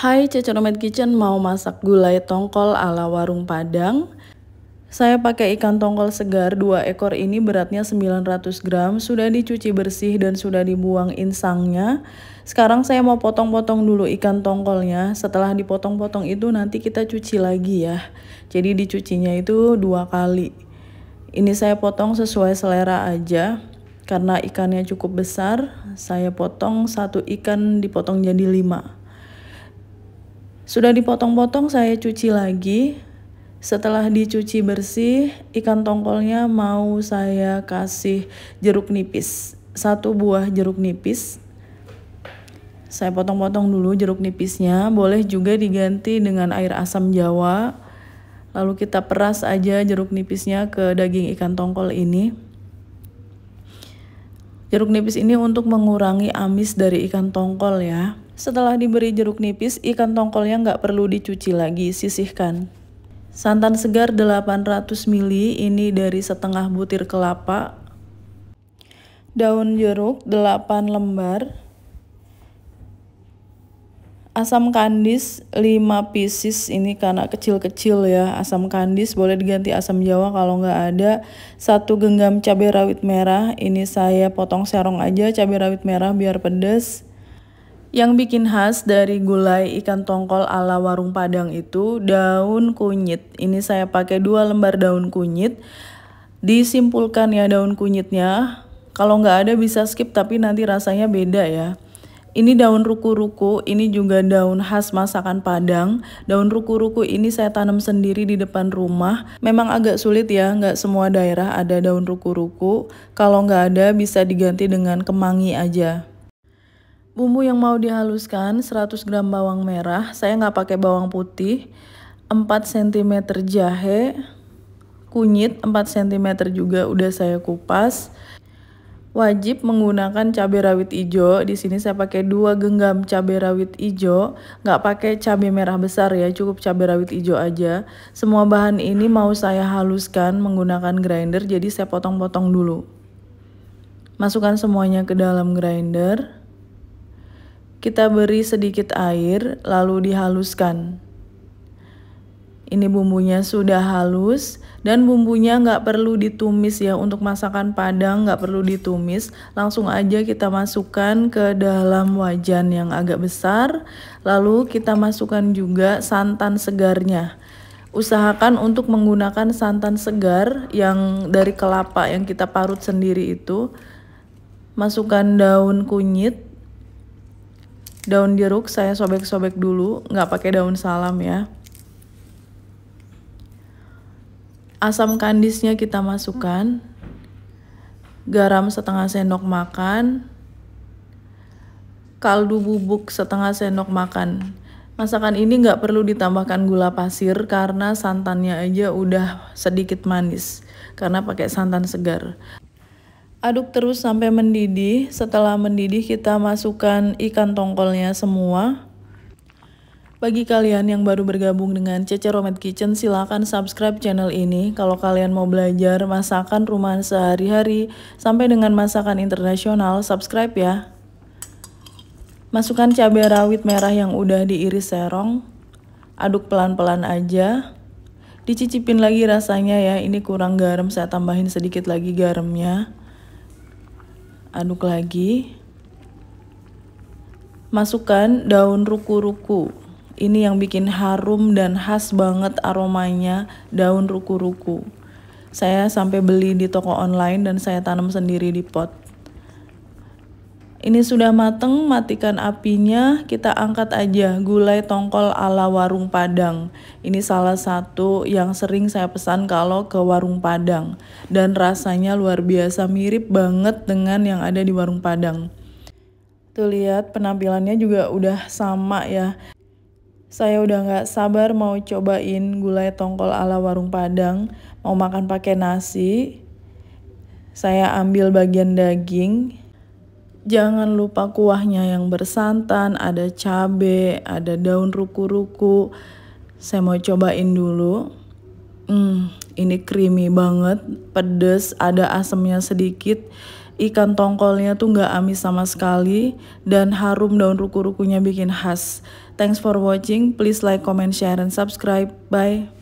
Hai Ceceromet Kitchen mau masak gulai tongkol ala warung Padang. Saya pakai ikan tongkol segar, dua ekor ini beratnya 900 gram, sudah dicuci bersih dan sudah dibuang insangnya. Sekarang saya mau potong-potong dulu ikan tongkolnya, setelah dipotong-potong itu nanti kita cuci lagi ya. Jadi dicucinya itu dua kali. Ini saya potong sesuai selera aja karena ikannya cukup besar, saya potong satu ikan dipotong jadi lima. Sudah dipotong-potong saya cuci lagi. Setelah dicuci bersih, ikan tongkolnya mau saya kasih jeruk nipis. Satu buah jeruk nipis. Saya potong-potong dulu jeruk nipisnya. Boleh juga diganti dengan air asam jawa. Lalu kita peras aja jeruk nipisnya ke daging ikan tongkol ini. Jeruk nipis ini untuk mengurangi amis dari ikan tongkol ya. Setelah diberi jeruk nipis, ikan tongkolnya nggak perlu dicuci lagi, sisihkan. Santan segar 800 ml, ini dari setengah butir kelapa. Daun jeruk 8 lembar. Asam kandis 5 pieces, ini karena kecil-kecil ya. Asam kandis boleh diganti asam jawa kalau nggak ada. Satu genggam cabai rawit merah, ini saya potong serong aja cabai rawit merah biar pedas. Yang bikin khas dari gulai ikan tongkol ala warung Padang itu daun kunyit. Ini saya pakai dua lembar daun kunyit. Disimpulkan ya daun kunyitnya. Kalau nggak ada bisa skip tapi nanti rasanya beda ya. Ini daun ruku-ruku, ini juga daun khas masakan Padang. Daun ruku-ruku ini saya tanam sendiri di depan rumah. Memang agak sulit ya, nggak semua daerah ada daun ruku-ruku. Kalau nggak ada bisa diganti dengan kemangi aja. Bumbu yang mau dihaluskan 100 gram bawang merah, saya nggak pakai bawang putih, 4 cm jahe, kunyit 4 cm juga udah saya kupas. Wajib menggunakan cabai rawit ijo. Di sini saya pakai 2 genggam cabai rawit ijo, nggak pakai cabai merah besar ya, cukup cabai rawit ijo aja. Semua bahan ini mau saya haluskan menggunakan grinder, jadi saya potong-potong dulu. Masukkan semuanya ke dalam grinder. Kita beri sedikit air, lalu dihaluskan. Ini bumbunya sudah halus, dan bumbunya nggak perlu ditumis ya. Untuk masakan padang nggak perlu ditumis, langsung aja kita masukkan ke dalam wajan yang agak besar. Lalu kita masukkan juga santan segarnya usahakan untuk menggunakan santan segar yang dari kelapa yang kita parut sendiri itu. Masukkan daun kunyit daun jeruk saya sobek-sobek dulu, nggak pakai daun salam ya. Asam kandisnya kita masukkan, garam setengah sendok makan, kaldu bubuk setengah sendok makan. Masakan ini nggak perlu ditambahkan gula pasir karena santannya aja udah sedikit manis karena pakai santan segar. Aduk terus sampai mendidih. Setelah mendidih kita masukkan ikan tongkolnya semua. Bagi kalian yang baru bergabung dengan Cece Romet Kitchen, silahkan subscribe channel ini. Kalau kalian mau belajar masakan rumahan sehari-hari sampai dengan masakan internasional, subscribe ya. Masukkan cabai rawit merah yang udah diiris serong. Aduk pelan-pelan aja. Dicicipin lagi rasanya ya, ini kurang garam, saya tambahin sedikit lagi garamnya aduk lagi. Masukkan daun ruku-ruku. Ini yang bikin harum dan khas banget aromanya daun ruku-ruku. Saya sampai beli di toko online dan saya tanam sendiri di pot. Ini sudah mateng, matikan apinya, kita angkat aja gulai tongkol ala warung Padang. Ini salah satu yang sering saya pesan kalau ke warung Padang. Dan rasanya luar biasa mirip banget dengan yang ada di warung Padang. Tuh lihat penampilannya juga udah sama ya. Saya udah nggak sabar mau cobain gulai tongkol ala warung Padang. Mau makan pakai nasi. Saya ambil bagian daging, Jangan lupa kuahnya yang bersantan, ada cabe, ada daun ruku-ruku. Saya mau cobain dulu. Hmm, ini creamy banget, pedes, ada asamnya sedikit. Ikan tongkolnya tuh nggak amis sama sekali dan harum daun ruku-rukunya bikin khas. Thanks for watching. Please like, comment, share, and subscribe. Bye.